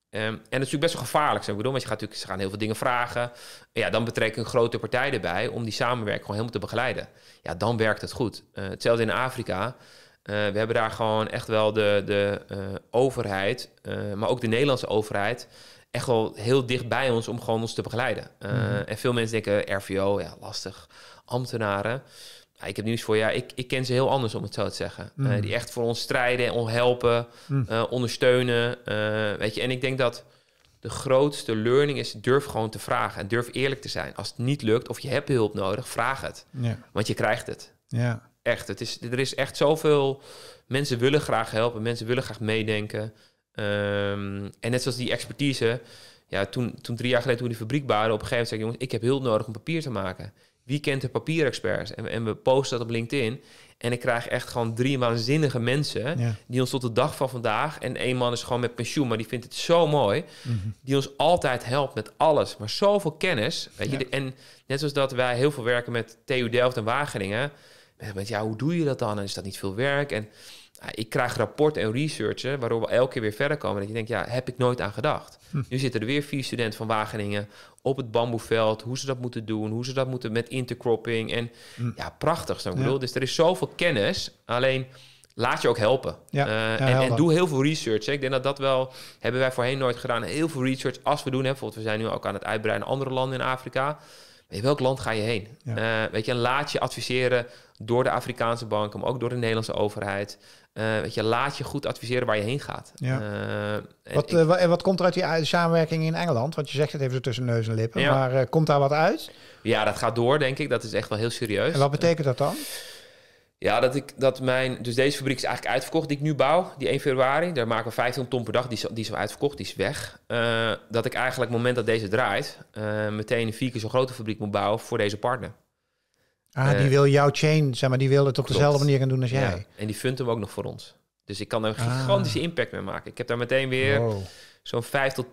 ehm, en dat is natuurlijk best wel gevaarlijk, zou ik bedoelen. Want je gaat natuurlijk, ze gaan heel veel dingen vragen. Ja, dan betrek een grote partij erbij om die samenwerking gewoon helemaal te begeleiden. Ja, dan werkt het goed. Eh, hetzelfde in Afrika. Eh, we hebben daar gewoon echt wel de, de overheid, maar ook de Nederlandse overheid, echt wel heel dicht bij ons om gewoon ons te begeleiden. Mhm. En veel mensen denken, RVO, ja, lastig, ambtenaren ik heb nieuws voor jou. Ik, ik ken ze heel anders, om het zo te zeggen. Mm. Eh, die echt voor ons strijden, ons helpen, mm. eh, ondersteunen. Eh, weet je, en ik denk dat de grootste learning is: durf gewoon te vragen en durf eerlijk te zijn. Als het niet lukt of je hebt hulp nodig, vraag het. Want je krijgt het. Ja. Echt. Het is, er is echt zoveel. Mensen willen graag helpen, mensen willen graag meedenken. Ehm, en net zoals die expertise. Ja, toen, toen drie jaar geleden, toen die fabriek waren, op een gegeven moment zei ik, jongens, ik heb hulp nodig om papier te maken wie kent de papierexperts? En, en we posten dat op LinkedIn. En ik krijg echt gewoon drie waanzinnige mensen die ons tot de dag van vandaag. En één man is gewoon met pensioen, maar die vindt het zo mooi. Mhm. Die ons altijd helpt met alles. Maar zoveel kennis. Weet je, en net zoals dat wij heel veel werken met TU Delft en Wageningen. Met, ja, hoe doe je dat dan? En is dat niet veel werk? En ik krijg rapporten en researchen waardoor we elke keer weer verder komen. Dat je denkt, ja, heb ik nooit aan gedacht. Hm. Nu zitten er weer vier studenten van Wageningen op het bamboeveld. Hoe ze dat moeten doen, hoe ze dat moeten met intercropping. En hm. ja, prachtig. Ik bedoel, dus er is zoveel kennis. Alleen laat je ook helpen. Ja, eh, en, en, doe heel veel research. Ik denk dat dat wel hebben wij voorheen nooit gedaan. Heel veel research als we doen. Hè. Bijvoorbeeld, we zijn nu ook aan het uitbreiden andere landen in Afrika. In welk land ga je heen? Eh, weet je, en laat je adviseren door de Afrikaanse banken, maar ook door de Nederlandse overheid. Uh, weet je, laat je goed adviseren waar je heen gaat. Ja. Eh, en wat, eh, wat komt er uit die samenwerking in Engeland? Want je zegt het even tussen neus en lippen, maar komt daar wat uit? Ja, dat gaat door, denk ik. Dat is echt wel heel serieus. En wat betekent dat dan? Ja, dat ik dat mijn. Dus deze fabriek is eigenlijk uitverkocht die ik nu bouw, die 1 februari. Daar maken we 15 ton per dag. Die is, die is uitverkocht, die is weg. dat ik eigenlijk het moment dat deze draait, meteen een vier keer zo'n grote fabriek moet bouwen voor deze partner. Ah, die eh, wil jouw chain, zeg maar, die wil het op dezelfde manier gaan doen als jij. Ja. En die vunt hem ook nog voor ons. Dus ik kan een ah. gigantische impact mee maken. Ik heb daar meteen weer zo'n 5 tot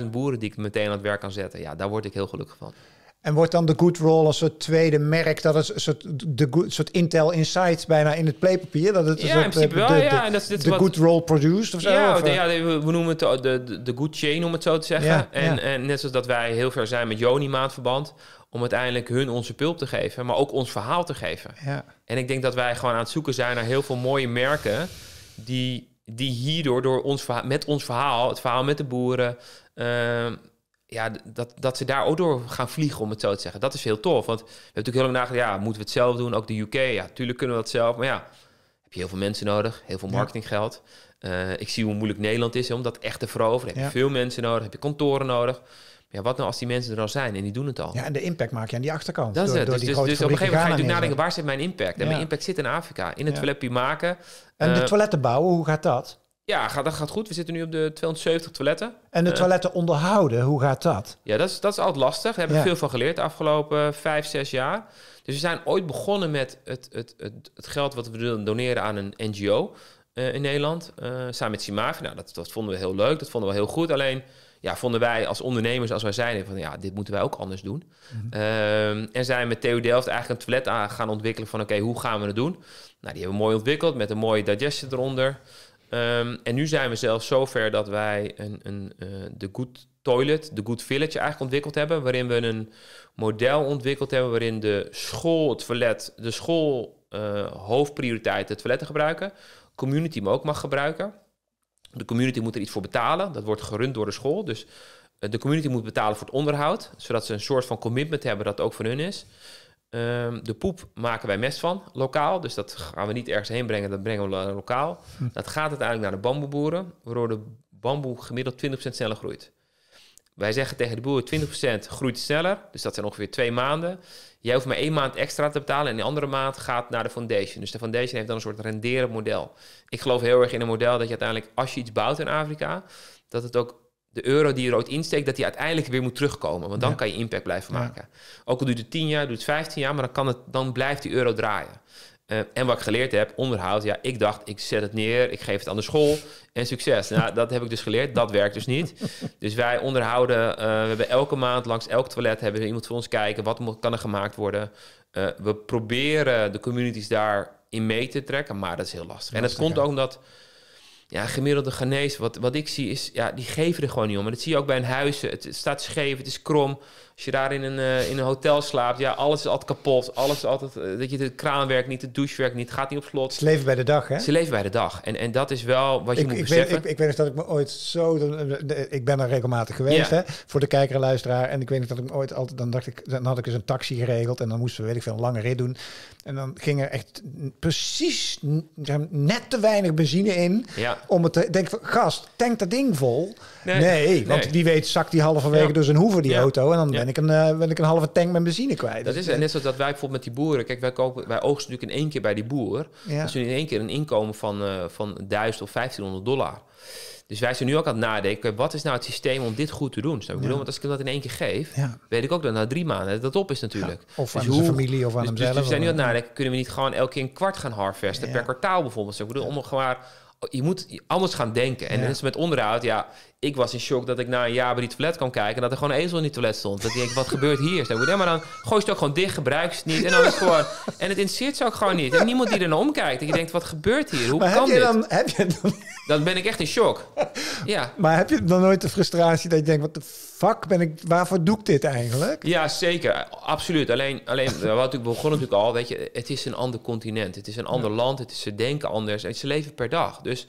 10.000 boeren die ik meteen aan het werk kan zetten. Ja, daar word ik heel gelukkig van. En wordt dan de Good Roll als het tweede merk, dat is soort, de good, soort Intel Insights bijna in het playpapier? Dat het ja, eh, wel, de, ja. dat is de Good Roll Produced of zo? Ja, eh? ja we, noemen het de, de, Good Chain, om het zo te zeggen. en, en net zoals dat wij heel ver zijn met Joni maandverband, om uiteindelijk hun onze pulp te geven, maar ook ons verhaal te geven. Ja. En ik denk dat wij gewoon aan het zoeken zijn naar heel veel mooie merken die, die hierdoor door ons verhaal, met ons verhaal, het verhaal met de boeren, ehm, ja, dat, dat ze daar ook door gaan vliegen, om het zo te zeggen. Dat is heel tof, want we hebben natuurlijk heel lang nagedacht, ja, moeten we het zelf doen? Ook de UK, ja, tuurlijk kunnen we dat zelf, maar ja, heb je heel veel mensen nodig, heel veel marketinggeld. Eh, ik zie hoe moeilijk Nederland is om dat echt te veroveren. Heb je veel mensen nodig, heb je kantoren nodig ja, wat nou als die mensen er al zijn en die doen het al? Ja, en de impact maak je aan die achterkant. Dat is het. Dus-, dus-, dus, op een gegeven moment ga je natuurlijk nadenken, waar zit mijn impact? En mijn impact zit in Afrika, in het toiletpie maken. En de eh, toiletten bouwen, hoe gaat dat? Ja, dat gaat goed. We zitten nu op de 270 toiletten. En de eh, toiletten onderhouden, hoe gaat dat? Ja, dat is, dat is altijd lastig. Daar hebben veel van geleerd de afgelopen vijf, zes jaar. Dus we zijn ooit begonnen met het, het, het, het geld wat we willen doneren aan een NGO eh, in Nederland. samen met Simavi. Nou, dat, dat vonden we heel leuk. Dat vonden we heel goed. Alleen ja, vonden wij als ondernemers, als wij zeiden van ja, dit moeten wij ook anders doen. Mhm. Ehm, en zijn met TU Delft eigenlijk een toilet aan gaan ontwikkelen van oké, hoe gaan we het doen? Nou, die hebben we mooi ontwikkeld met een mooie digestie eronder. Ehm, en nu zijn we zelfs zover dat wij een, een, eh, de Good Toilet, de Good Village eigenlijk ontwikkeld hebben. Waarin we een model ontwikkeld hebben waarin de school het toilet, de school uh, eh, hoofdprioriteit het toiletten gebruiken. Community hem ook mag gebruiken. De community moet er iets voor betalen. Dat wordt gerund door de school. Dus eh, de community moet betalen voor het onderhoud. Zodat ze een soort van commitment hebben dat ook van hun is. Ehm, de poep maken wij mest van, lokaal. Dus dat gaan we niet ergens heen brengen, dat brengen we lokaal. Hm. Dat gaat uiteindelijk naar de bamboeboeren, waardoor de bamboe gemiddeld 20% sneller groeit. Wij zeggen tegen de boer 20% groeit sneller, dus dat zijn ongeveer twee maanden. Jij hoeft maar één maand extra te betalen en die andere maand gaat naar de foundation. Dus de foundation heeft dan een soort renderend model. Ik geloof heel erg in een model dat je uiteindelijk, als je iets bouwt in Afrika, dat het ook de euro die je er ooit insteekt, dat die uiteindelijk weer moet terugkomen. Want dan kan je impact blijven maken. Ook al doet het 10 jaar, doet het 15 jaar, maar dan, kan het, dan blijft die euro draaien. Eh, en wat ik geleerd heb, onderhoud. Ja, ik dacht, ik zet het neer, ik geef het aan de school en succes. Nou, dat heb ik dus geleerd. Dat werkt dus niet. Dus wij onderhouden. Eh, we hebben elke maand langs elk toilet hebben we iemand voor ons kijken. Wat moet, kan er gemaakt worden? Eh, we proberen de communities daarin mee te trekken, maar dat is heel lastig. en dat komt ook omdat ja, gemiddelde genees. wat, wat ik zie, is ja, die geven er gewoon niet om. En dat zie je ook bij een huis. Het staat scheef, het is krom. Als je daar in een, eh, in een hotel slaapt, ja, alles is altijd kapot. Alles is altijd, eh, dat je kraan werkt niet, het douchewerk niet, gaat niet op slot. Ze leven bij de dag, hè? Ze leven bij de dag. En, en dat is wel wat je moet ik beseffen. Weet, ik, ik weet nog dus dat ik me ooit zo... Eh, ik ben er regelmatig geweest, hè? Voor de kijker en luisteraar. En ik weet nog dat ik me ooit altijd... Dan, dacht ik, dan had ik eens dus een taxi geregeld en dan moesten we, weet ik veel, een lange rit doen. En dan ging er echt precies net te weinig benzine in ja. om het te denken van, gast, tank dat ding vol. Nee, want wie weet, zakt die halverwege ja. dus een hoeven die auto. En dan ben, ik een, eh, ben ik een halve tank met benzine kwijt. Dat is en dus- net zoals dat wij bijvoorbeeld met die boeren... Kijk, wij, kopen, wij oogsten natuurlijk in één keer bij die boer. Ja. in één keer een inkomen van, eh, van 1000 of 1500 dollar. Dus wij zijn nu ook aan het nadenken, wat is nou het systeem om dit goed te doen? Snap ik bedoel? Want als ik dat in één keer geef, weet ik ook dat na drie maanden dat op is natuurlijk. of dus aan hoe, familie of aan dus, hemzelf. Dus, we zijn nu aan het nadenken, kunnen we niet gewoon elke keer een kwart gaan harvesten, per kwartaal bijvoorbeeld. ik bedoel, om gewoon je moet anders gaan denken. En is met onderhoud, ja, ik was in shock dat ik na een jaar bij die toilet kwam kijken... en dat er gewoon een ezel in die toilet stond. Dat ik denk, wat gebeurt hier? Zo, maar dan gooi je het ook gewoon dicht, gebruik het niet. En, dan is het gewoon, en het interesseert ze ook gewoon niet. En niemand die er naar omkijkt. Dat je denkt, wat gebeurt hier? Hoe kan je dit? Dan, heb je dan... dan ben ik echt in shock. Ja. Maar heb je dan nooit de frustratie dat je denkt... wat de fuck ben ik, waarvoor doe ik dit eigenlijk? Ja, zeker. Absoluut. Alleen, alleen eh, wat ik begon natuurlijk al, weet je... het is een ander continent, het is een ander land... het is ze denken anders en ze leven per dag. Dus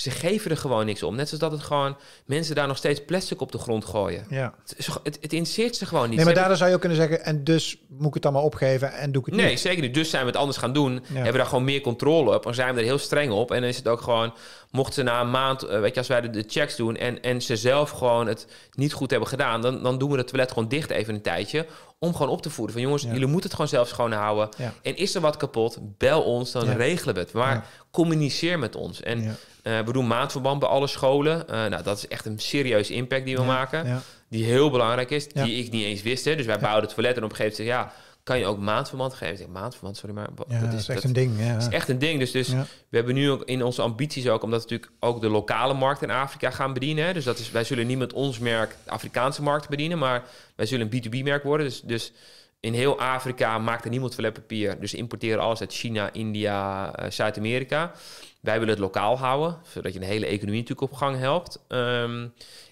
ze geven er gewoon niks om. Net zoals dat het gewoon mensen daar nog steeds plastic op de grond gooien. Ja. Het, het, interesseert ze gewoon niet. Nee, maar daardoor zou je ook kunnen zeggen, en dus moet ik het allemaal opgeven en doe ik het nee, niet. Nee, zeker niet. Dus zijn we het anders gaan doen. Hebben we daar gewoon meer controle op. En zijn we er heel streng op. En dan is het ook gewoon, mochten ze na een maand, eh, weet je, als wij de, checks doen en, en ze zelf gewoon het niet goed hebben gedaan, dan, dan doen we het toilet gewoon dicht even een tijdje om gewoon op te voeren. Van jongens, jullie moeten het gewoon zelf schoonhouden. houden. En is er wat kapot, bel ons, dan regelen we het. Maar communiceer met ons. En eh, we doen maandverband bij alle scholen. Eh, nou, dat is echt een serieuze impact die we maken. Die heel belangrijk is, die ik niet eens wist. Hè. Dus wij bouwen het toilet en op een gegeven moment zeg, ja, kan je ook maandverband geven? Ik zeg, maandverband, sorry, maar dat, is, echt een ding. Ja. is echt een ding. Dus, dus we hebben nu ook in onze ambities ook, omdat we natuurlijk ook de lokale markt in Afrika gaan bedienen. Hè. Dus dat is, wij zullen niet met ons merk de Afrikaanse markt bedienen, maar wij zullen een B2B-merk worden. Dus, dus in heel Afrika maakt er niemand toiletpapier, papier. Dus importeren alles uit China, India, eh, Zuid-Amerika. Wij willen het lokaal houden, zodat je een hele economie natuurlijk op gang helpt. Ehm,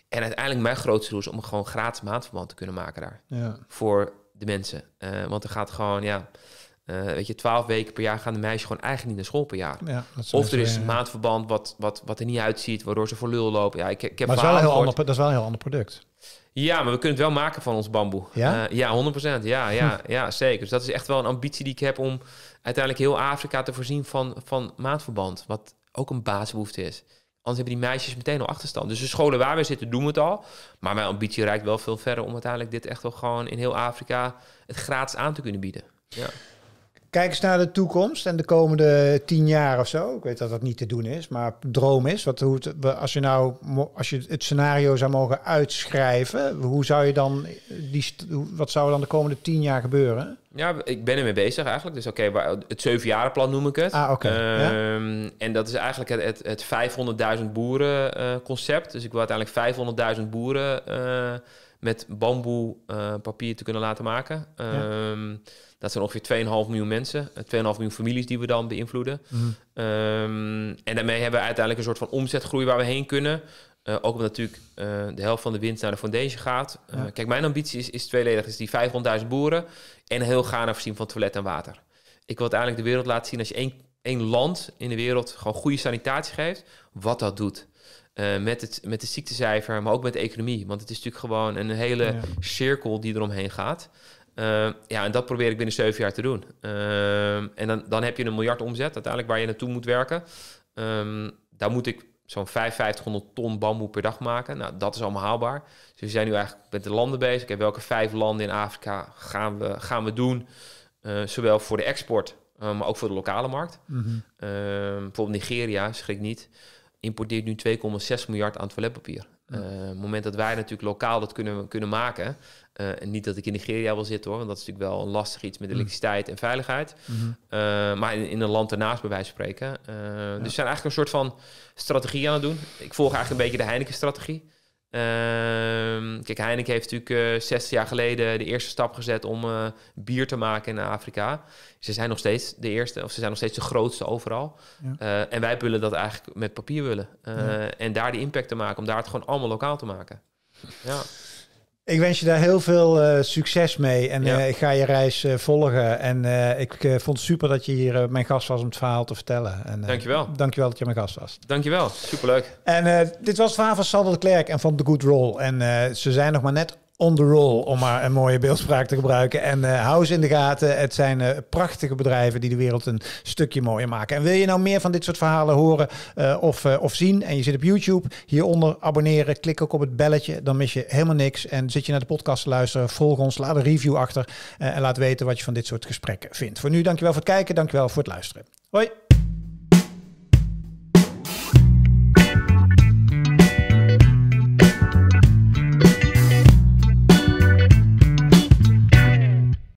en uiteindelijk mijn grootste doel is om gewoon gratis maandverband te kunnen maken daar. Ja. Voor de mensen. Eh, want er gaat gewoon, ja... Uh, weet je, twaalf weken per jaar gaan de meisjes gewoon eigenlijk niet naar school per jaar. of er is een maandverband wat, wat, wat er niet uitziet, waardoor ze voor lul lopen. Ja, ik, ik heb maar wel heel ander, dat is wel een heel ander product. Ja, maar we kunnen het wel maken van ons bamboe. Ja, eh, ja 100%. Ja, ja, hm. ja, zeker. Dus dat is echt wel een ambitie die ik heb om uiteindelijk heel Afrika te voorzien van, van maandverband. Wat ook een basisbehoefte is. Anders hebben die meisjes meteen al achterstand. Dus de scholen waar we zitten doen we het al. Maar mijn ambitie reikt wel veel verder om uiteindelijk dit echt wel gewoon in heel Afrika het gratis aan te kunnen bieden. Ja. Kijk eens naar de toekomst en de komende tien jaar of zo. Ik weet dat dat niet te doen is, maar droom is. Wat, hoe het, als, je nou, als je het scenario zou mogen uitschrijven, hoe zou je dan die, wat zou er dan de komende tien jaar gebeuren? Ja, ik ben ermee bezig eigenlijk. Dus oké, okay, het plan noem ik het. Ah, oké. Ehm, en dat is eigenlijk het, het, 500.000 boeren eh, concept. Dus ik wil uiteindelijk 500.000 boeren... Eh, met bamboe eh, papier te kunnen laten maken. Ehm, dat zijn ongeveer 2,5 miljoen mensen, 2,5 eh, miljoen families die we dan beïnvloeden. Mhm. Ehm, en daarmee hebben we uiteindelijk een soort van omzetgroei waar we heen kunnen. Eh, ook omdat natuurlijk de helft van de winst naar de foundation gaat. Kijk, mijn ambitie is, is tweeledig. Is dus die 500.000 boeren en heel Ghana voorzien van toilet en water. Ik wil uiteindelijk de wereld laten zien als je één, één land in de wereld gewoon goede sanitatie geeft, wat dat doet. Eh, met, het, met de ziektecijfer, maar ook met de economie. Want het is natuurlijk gewoon een hele cirkel die eromheen gaat. Eh, ja, en dat probeer ik binnen zeven jaar te doen. Eh, en dan, dan heb je een miljard omzet uiteindelijk waar je naartoe moet werken. Ehm, daar moet ik zo'n 5500 ton bamboe per dag maken. Nou, dat is allemaal haalbaar. Dus we zijn nu eigenlijk met de landen bezig. heb welke vijf landen in Afrika gaan we, gaan we doen? zowel voor de export, maar ook voor de lokale markt. Mhm. Ehm, bijvoorbeeld Nigeria, schrik niet importeert nu 2,6 miljard aan toiletpapier. Uh, het moment dat wij natuurlijk lokaal dat kunnen, kunnen maken. Eh, en niet dat ik in Nigeria wil zitten hoor, want dat is natuurlijk wel een lastig iets met mm. elektriciteit en veiligheid. Mm-hmm. Eh, maar in, in, een land daarnaast bij wijze van spreken. Dus we zijn eigenlijk een soort van strategie aan het doen. Ik volg eigenlijk een beetje de Heineken-strategie. Ehm, kijk, Heineken heeft natuurlijk uh, eh, 60 jaar geleden de eerste stap gezet om eh, bier te maken in Afrika. Ze zijn nog steeds de eerste, of ze zijn nog steeds de grootste overal. Eh, en wij willen dat eigenlijk met papier willen. En daar de impact te maken, om daar het gewoon allemaal lokaal te maken. Ja. Ik wens je daar heel veel eh, succes mee. En eh, ik ga je reis eh, volgen. En ik vond het super dat je hier mijn gast was om het verhaal te vertellen. En, dankjewel. Dankjewel dat je mijn gast was. Dankjewel, superleuk. En dit was het verhaal van Sander de Klerk en van The Good Roll. En ze zijn nog maar net on the roll, om maar een mooie beeldspraak te gebruiken. En uh, hou ze in de gaten. Het zijn eh, prachtige bedrijven die de wereld een stukje mooier maken. En wil je nou meer van dit soort verhalen horen eh, of, of zien en je zit op YouTube, hieronder abonneren, klik ook op het belletje, dan mis je helemaal niks. En zit je naar de podcast te luisteren, volg ons, laat een review achter en laat weten wat je van dit soort gesprekken vindt. Voor nu, dankjewel voor het kijken, dankjewel voor het luisteren. Hoi!